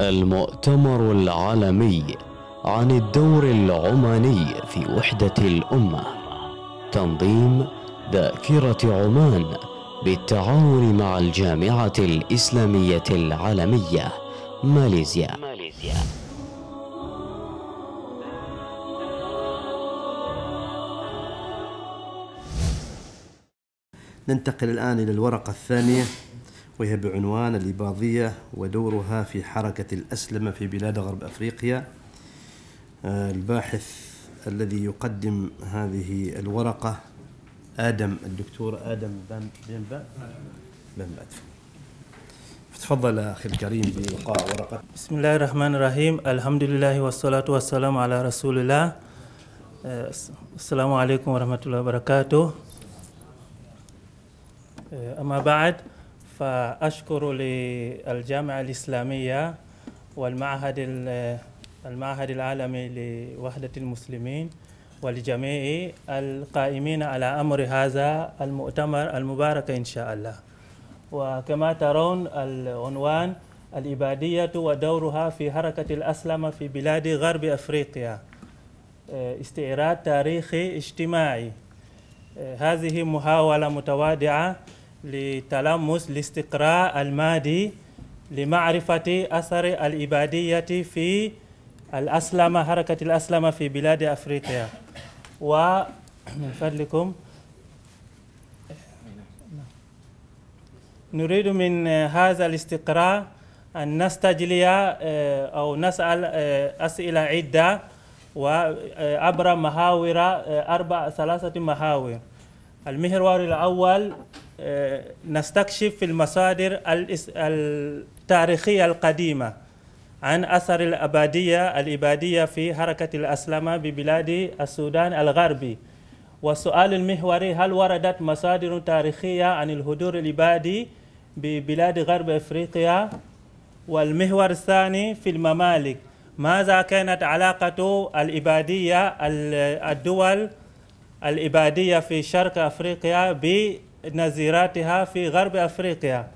المؤتمر العالمي عن الدور العماني في وحدة الأمة تنظيم ذاكرة عمان بالتعاون مع الجامعة الإسلامية العالمية ماليزيا, ماليزيا. ننتقل الآن إلى الورقة الثانية وهي بعنوان الإباضية ودورها في حركة الأسلمة في بلاد غرب أفريقيا آه، الباحث الذي يقدم هذه الورقة آدم الدكتور آدم بنبا بنبا تفضل أخي الكريم بإلقاء ورقة بسم الله الرحمن الرحيم الحمد لله والصلاة والسلام على رسول الله آه، السلام عليكم ورحمة الله وبركاته آه، أما بعد فأشكر للجامعة الإسلامية والمعهد المعهد العالمي لوحدة المسلمين ولجميع القائمين على أمر هذا المؤتمر المبارك إن شاء الله وكما ترون العنوان الإبادية ودورها في حركة الأسلمة في بلاد غرب أفريقيا آه، استعراض تاريخي اجتماعي آه، هذه محاولة متوادعة لتلمس الاستقراء المادي لمعرفة أثر الإبادية في الأسلمة حركة الأسلمة في بلاد أفريقيا ومن فضلكم نريد من هذا الاستقراء أن نستجلي آه، أو نسأل آه، أسئلة عدة وعبر آه، محاور أربع ثلاثة محاور المحور الأول آه، نستكشف في المصادر التاريخية القديمة عن أثر الأبادية الإبادية في حركة الأسلمة ببلاد السودان الغربي والسؤال المحوري هل وردت مصادر تاريخية عن الهدور الإبادي ببلاد غرب أفريقيا والمحور الثاني في الممالك ماذا كانت علاقة الإبادية الدول الإبادية في شرق أفريقيا نظيراتها في غرب أفريقيا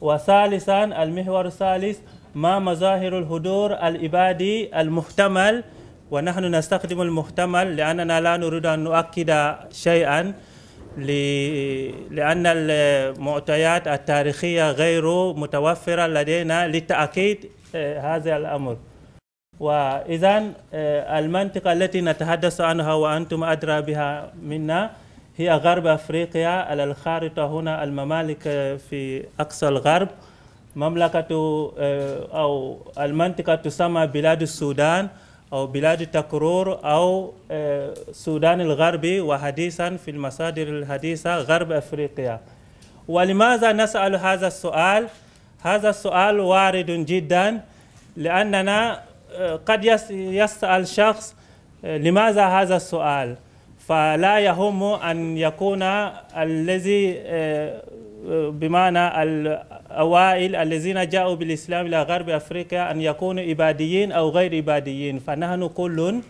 وثالثا المحور الثالث ما مظاهر الهدور الإبادي المحتمل ونحن نستخدم المحتمل لأننا لا نريد أن نؤكد شيئا لأن المعطيات التاريخية غير متوفرة لدينا لتأكيد آه، هذا الأمر وإذا آه، المنطقة التي نتحدث عنها وأنتم أدرى بها منا هي غرب أفريقيا على الخارطة هنا الممالك آه، في أقصى الغرب مملكة آه، أو المنطقة تسمى بلاد السودان أو بلاد تكرور أو السودان آه، الغربي وحديثا في المصادر الحديثة غرب أفريقيا ولماذا نسأل هذا السؤال؟ هذا السؤال وارد جدا لأننا قد يسأل شخص لماذا هذا السؤال؟ فلا يهم أن يكون الذي آه، آه، بمعنى الأوائل الذين جاءوا بالإسلام إلى غرب أفريقيا أن يكونوا إباديين أو غير إباديين فنحن كل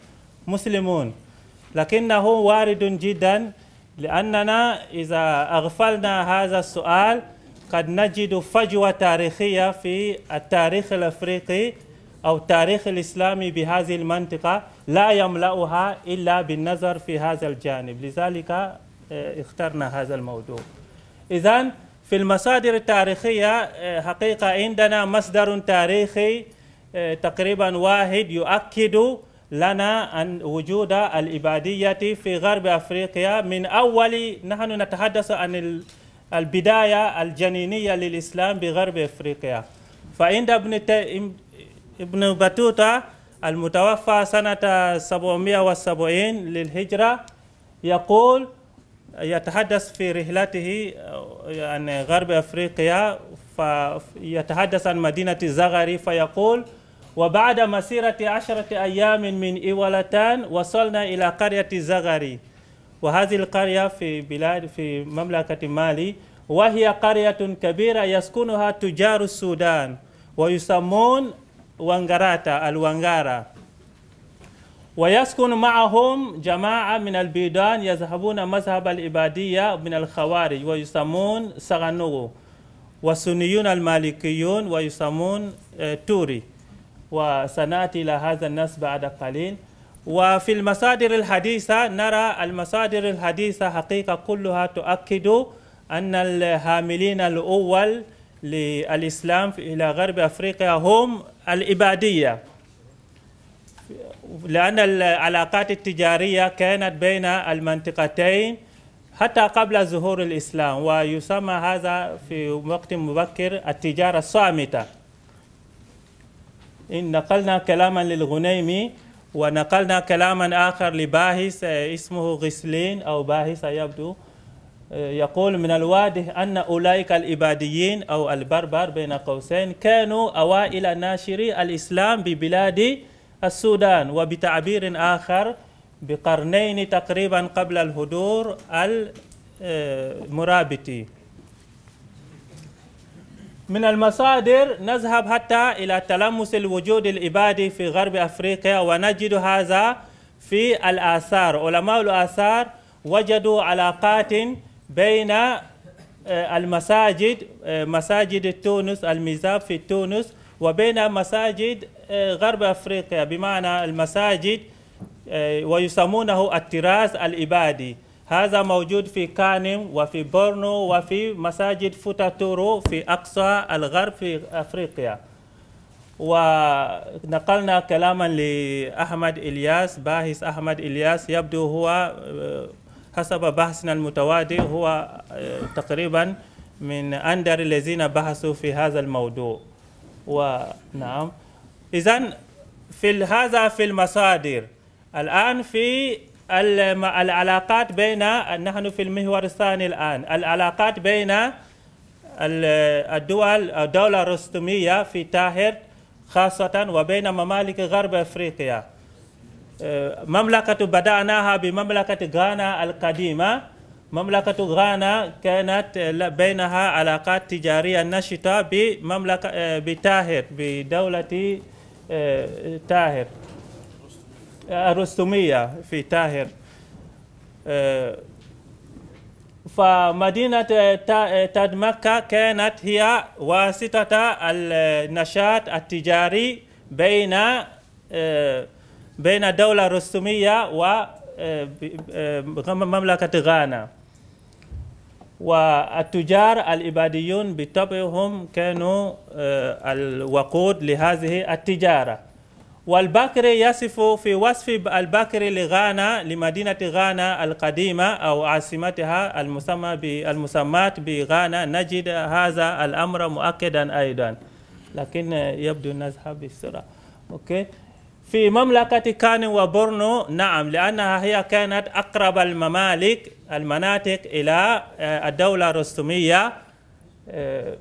مسلمون لكنه وارد جدا لأننا إذا أغفلنا هذا السؤال قد نجد فجوة تاريخية في التاريخ الأفريقي أو التاريخ الإسلامي بهذه المنطقة لا يملأها إلا بالنظر في هذا الجانب لذلك آه، اخترنا هذا الموضوع إذا في المصادر التاريخية آه، حقيقة عندنا مصدر تاريخي آه، تقريبا واحد يؤكد لنا أن وجود الإبادية في غرب أفريقيا من أول نحن نتحدث عن البداية الجنينية للإسلام بغرب أفريقيا فعند ابن ابن بطوطة المتوفى سنة 770 للهجرة يقول يتحدث في رحلته عن غرب أفريقيا فيتحدث عن مدينة زغري فيقول وبعد مسيرة عشرة أيام من إولتان وصلنا إلى قرية زغري وهذه القرية في بلاد في مملكة مالي وهي قرية كبيرة يسكنها تجار السودان ويسمون وانغراتا الوانغارا ويسكن معهم جماعة من البيدان يذهبون مذهب العبادية من الخوارج ويسمون سغنوغو والسنيون المالكيون ويسمون توري وسنأتي إلى هذا النص بعد قليل وفي المصادر الحديثة نرى المصادر الحديثة حقيقة كلها تؤكد أن الهاملين الأول للإسلام إلى غرب أفريقيا هم الإبادية لأن العلاقات التجارية كانت بين المنطقتين حتى قبل ظهور الإسلام ويسمى هذا في وقت مبكر التجارة الصامتة إن نقلنا كلاما للغنيمي ونقلنا كلاما آخر لباهس اسمه غسلين أو باهس يبدو يقول من الواضح أن أولئك الإباديين أو البربر بين قوسين كانوا أوائل ناشري الإسلام ببلاد السودان وبتعبير آخر بقرنين تقريبا قبل الهدور المرابطي من المصادر نذهب حتى إلى تلمس الوجود الإبادي في غرب أفريقيا ونجد هذا في الآثار علماء الآثار وجدوا علاقات بين آه، المساجد آه، مساجد تونس الميزاب في تونس وبين مساجد آه، غرب افريقيا بمعنى المساجد ويسمونه التراث الابادي هذا موجود في كانم وفي بورنو وفي مساجد فوتاتورو في اقصى الغرب في افريقيا ونقلنا كلاما لاحمد الياس باحث احمد الياس يبدو هو حسب بحثنا المتوادي هو آه، تقريبا من أندر الذين بحثوا في هذا الموضوع ونعم إذا في هذا في المصادر الآن في العلاقات بين نحن في المحور الثاني الآن العلاقات بين الدول الدولة الرستمية في تاهر خاصة وبين ممالك غرب أفريقيا مملكة بدأناها بمملكة غانا القديمة مملكة غانا كانت بينها علاقات تجارية نشطة بمملكة بتاهر بدولة تاهر الرستمية في تاهر فمدينة تاد مكة كانت هي واسطة النشاط التجاري بين بين دولة و ومملكة آه، آه، غانا والتجار الإباديون بطبعهم كانوا آه، الوقود لهذه التجارة والبكري يصف في وصف البكري لغانا لمدينة غانا القديمة أو عاصمتها المسمى المسماة بغانا نجد هذا الأمر مؤكدا أيضا لكن يبدو نذهب بسرعة أوكي في مملكة كان وبورنو نعم لأنها هي كانت أقرب الممالك المناطق إلى آه، الدولة الرستمية آه،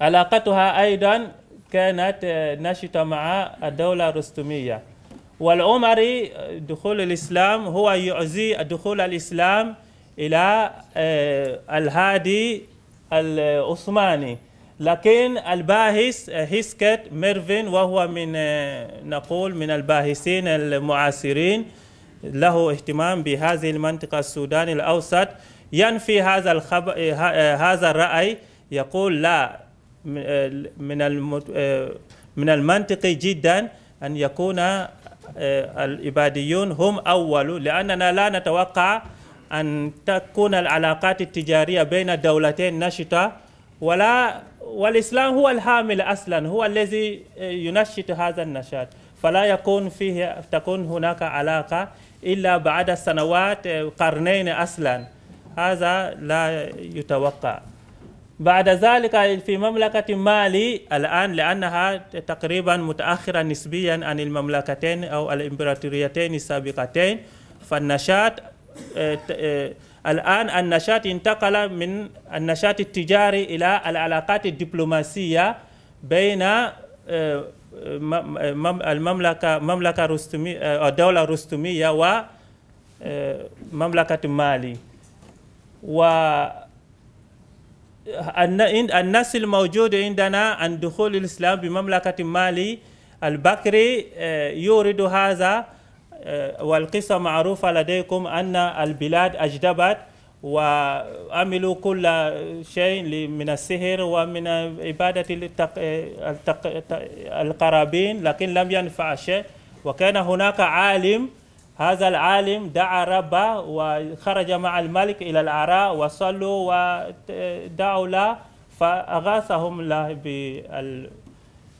علاقتها أيضا كانت آه، نشطة مع الدولة الرستمية والعمري دخول الإسلام هو يعزي دخول الإسلام إلى الهادي العثماني لكن الباحث آه، هيسكت ميرفين وهو من آه، نقول من الباحثين المعاصرين له اهتمام بهذه المنطقة السودان الأوسط ينفي هذا الخبر آه، هذا الرأي يقول لا من من المنطقي جدا أن يكون الإباديون هم أول لأننا لا نتوقع أن تكون العلاقات التجارية بين دولتين نشطة ولا والإسلام هو الحامل أصلا هو الذي ينشط هذا النشاط فلا يكون فيه تكون هناك علاقة إلا بعد سنوات قرنين أصلا هذا لا يتوقع بعد ذلك في مملكة مالي الآن لأنها تقريبا متأخرة نسبيا عن المملكتين أو الإمبراطوريتين السابقتين فالنشاط آه، الآن النشاط انتقل من النشاط التجاري إلى العلاقات الدبلوماسية بين آه، آه، المملكة مملكة آه، رستمية الدولة الرستمية ومملكة مالي و الناس الموجود عندنا عن دخول الإسلام بمملكة مالي البكري يورد هذا آه، والقصة معروفة لديكم أن البلاد أجدبت وعملوا كل شيء من السحر ومن عبادة القرابين لكن لم ينفع شيء وكان هناك عالم هذا العالم دعا ربه وخرج مع الملك إلى العراء وصلوا ودعوا له فأغاثهم له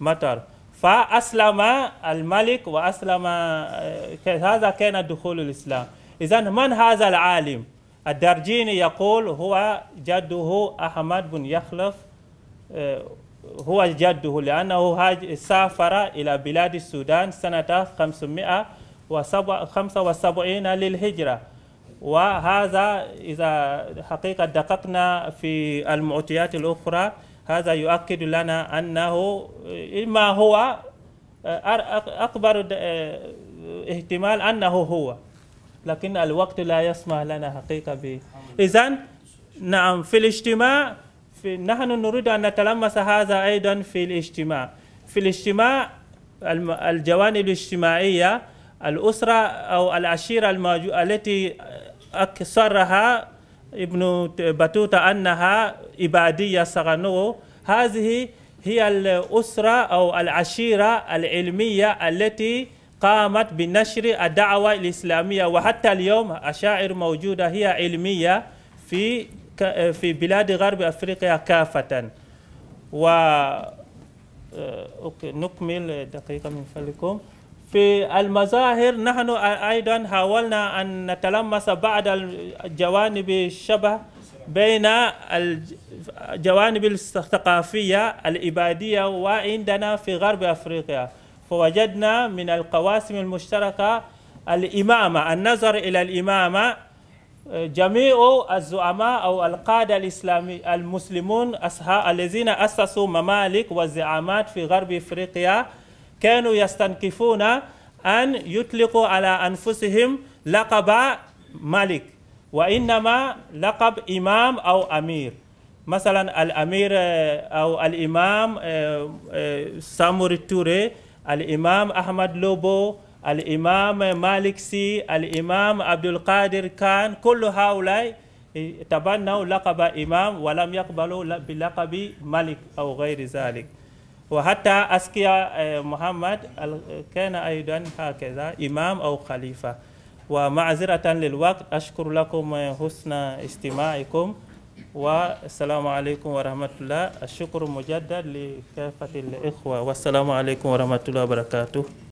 بالمطر فأسلم الملك وأسلم آه، هذا كان دخول الإسلام إذا من هذا العالم الدرجيني يقول هو جده أحمد بن يخلف آه، هو جده لأنه سافر إلى بلاد السودان سنة 575 للهجرة وهذا إذا حقيقة دققنا في المعطيات الأخرى هذا يؤكد لنا أنه ما هو آه، أكبر آه، احتمال أنه هو لكن الوقت لا يسمح لنا حقيقة به إذا نعم في الاجتماع في نحن نريد أن نتلمس هذا أيضا في الاجتماع في الاجتماع الجوانب الاجتماعية الأسرة أو العشيرة التي أكثرها ابن بطوطة أنها إبادية سغنو هذه هي الأسرة أو العشيرة العلمية التي قامت بنشر الدعوة الإسلامية وحتى اليوم أشاعر موجودة هي علمية في في بلاد غرب أفريقيا كافة و أوكي نكمل دقيقة من فضلكم في المظاهر نحن أيضا حاولنا أن نتلمس بعض الجوانب الشبه بين الجوانب الثقافية الإبادية وعندنا في غرب أفريقيا فوجدنا من القواسم المشتركة الإمامة النظر إلى الإمامة جميع الزعماء أو القادة الإسلامي المسلمون الذين أسسوا ممالك وزعامات في غرب أفريقيا كانوا يستنكفون أن يطلقوا على أنفسهم لقب ملك وإنما لقب إمام أو أمير مثلا الأمير آه، أو الإمام آه، آه، ساموري توري الإمام أحمد لوبو الإمام مالك سي الإمام عبد القادر كان كل هؤلاء تبنوا لقب إمام ولم يقبلوا بلقب ملك أو غير ذلك وحتى أسكيا آه، محمد كان أيضا هكذا إمام أو خليفة ومعذرة للوقت أشكر لكم آه، حسن استماعكم والسلام عليكم ورحمة الله الشكر مجدد لكافة الإخوة والسلام عليكم ورحمة الله وبركاته